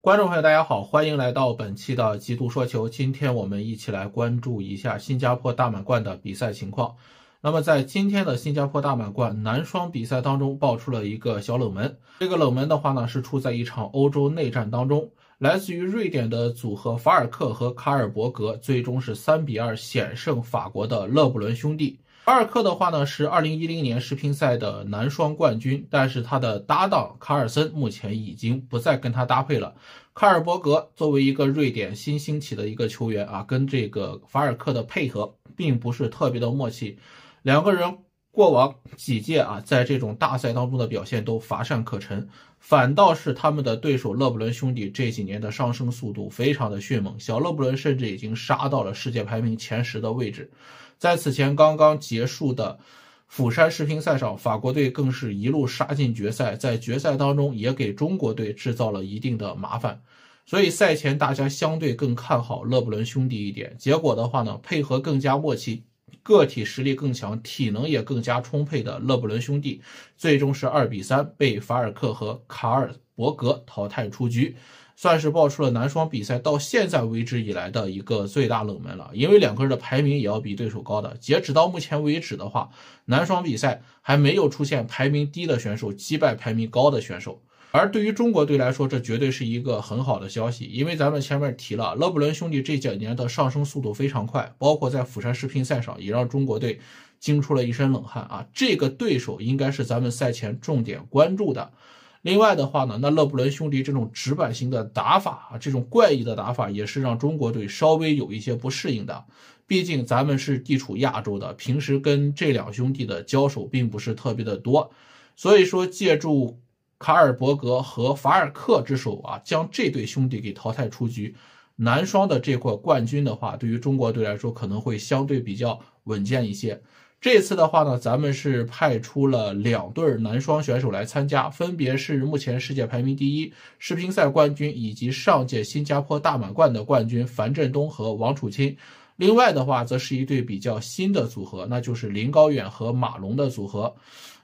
观众朋友，大家好，欢迎来到本期的极度说球。今天我们一起来关注一下新加坡大满贯的比赛情况。那么，在今天的新加坡大满贯男双比赛当中，爆出了一个小冷门。这个冷门的话呢，是出在一场欧洲内战当中，来自于瑞典的组合法尔克和卡尔伯格，最终是三比二险胜法国的勒布伦兄弟。法尔克的话呢是2010年世乒赛的男双冠军，但是他的搭档卡尔森目前已经不再跟他搭配了。卡尔伯格作为一个瑞典新兴起的一个球员啊，跟这个法尔克的配合并不是特别的默契，两个人。过往几届啊，在这种大赛当中的表现都乏善可陈，反倒是他们的对手勒布伦兄弟这几年的上升速度非常的迅猛，小勒布伦甚至已经杀到了世界排名前十的位置。在此前刚刚结束的釜山世乒赛上，法国队更是一路杀进决赛，在决赛当中也给中国队制造了一定的麻烦。所以赛前大家相对更看好勒布伦兄弟一点，结果的话呢，配合更加默契。个体实力更强、体能也更加充沛的勒布伦兄弟，最终是二比三被法尔克和卡尔伯格淘汰出局，算是爆出了男双比赛到现在为止以来的一个最大冷门了。因为两个人的排名也要比对手高的。截止到目前为止的话，男双比赛还没有出现排名低的选手击败排名高的选手。而对于中国队来说，这绝对是一个很好的消息，因为咱们前面提了，勒布伦兄弟这几年的上升速度非常快，包括在釜山世乒赛上，也让中国队惊出了一身冷汗啊！这个对手应该是咱们赛前重点关注的。另外的话呢，那勒布伦兄弟这种直板型的打法啊，这种怪异的打法，也是让中国队稍微有一些不适应的。毕竟咱们是地处亚洲的，平时跟这两兄弟的交手并不是特别的多，所以说借助。卡尔伯格和法尔克之手啊，将这对兄弟给淘汰出局。男双的这块冠军的话，对于中国队来说可能会相对比较稳健一些。这次的话呢，咱们是派出了两对男双选手来参加，分别是目前世界排名第一、世乒赛冠军以及上届新加坡大满贯的冠军樊振东和王楚钦。另外的话，则是一对比较新的组合，那就是林高远和马龙的组合。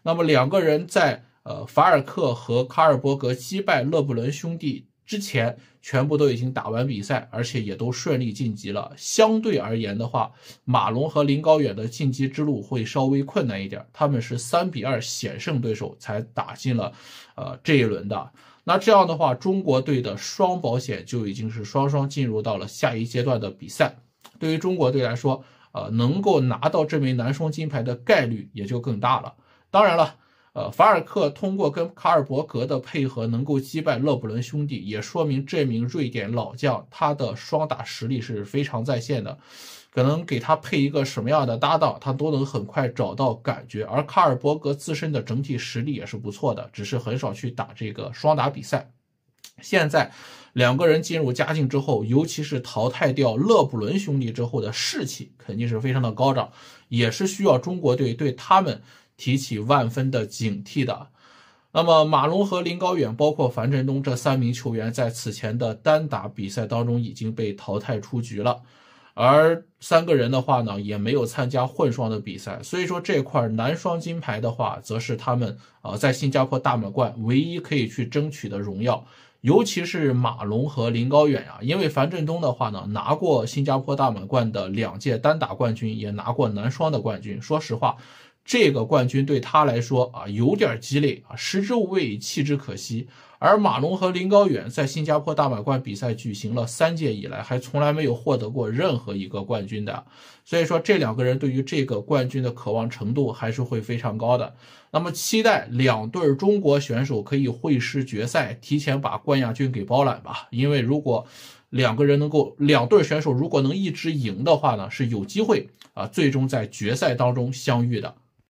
那么两个人在。呃，法尔克和卡尔伯格击败勒布伦兄弟之前，全部都已经打完比赛，而且也都顺利晋级了。相对而言的话，马龙和林高远的晋级之路会稍微困难一点。他们是三比二险胜对手才打进了，呃，这一轮的。那这样的话，中国队的双保险就已经是双双进入到了下一阶段的比赛。对于中国队来说，呃，能够拿到这枚男双金牌的概率也就更大了。当然了。呃，法尔克通过跟卡尔伯格的配合，能够击败勒布伦兄弟，也说明这名瑞典老将他的双打实力是非常在线的。可能给他配一个什么样的搭档，他都能很快找到感觉。而卡尔伯格自身的整体实力也是不错的，只是很少去打这个双打比赛。现在两个人进入佳境之后，尤其是淘汰掉勒布伦兄弟之后的士气，肯定是非常的高涨，也是需要中国队对他们。提起万分的警惕的，那么马龙和林高远，包括樊振东这三名球员，在此前的单打比赛当中已经被淘汰出局了，而三个人的话呢，也没有参加混双的比赛，所以说这块男双金牌的话，则是他们啊在新加坡大满贯唯一可以去争取的荣耀，尤其是马龙和林高远啊，因为樊振东的话呢，拿过新加坡大满贯的两届单打冠军，也拿过男双的冠军，说实话。这个冠军对他来说啊，有点鸡肋啊，食之无味，弃之可惜。而马龙和林高远在新加坡大满贯比赛举行了三届以来，还从来没有获得过任何一个冠军的，所以说这两个人对于这个冠军的渴望程度还是会非常高的。那么期待两对中国选手可以会师决赛，提前把冠亚军给包揽吧。因为如果两个人能够两对选手如果能一直赢的话呢，是有机会啊，最终在决赛当中相遇的。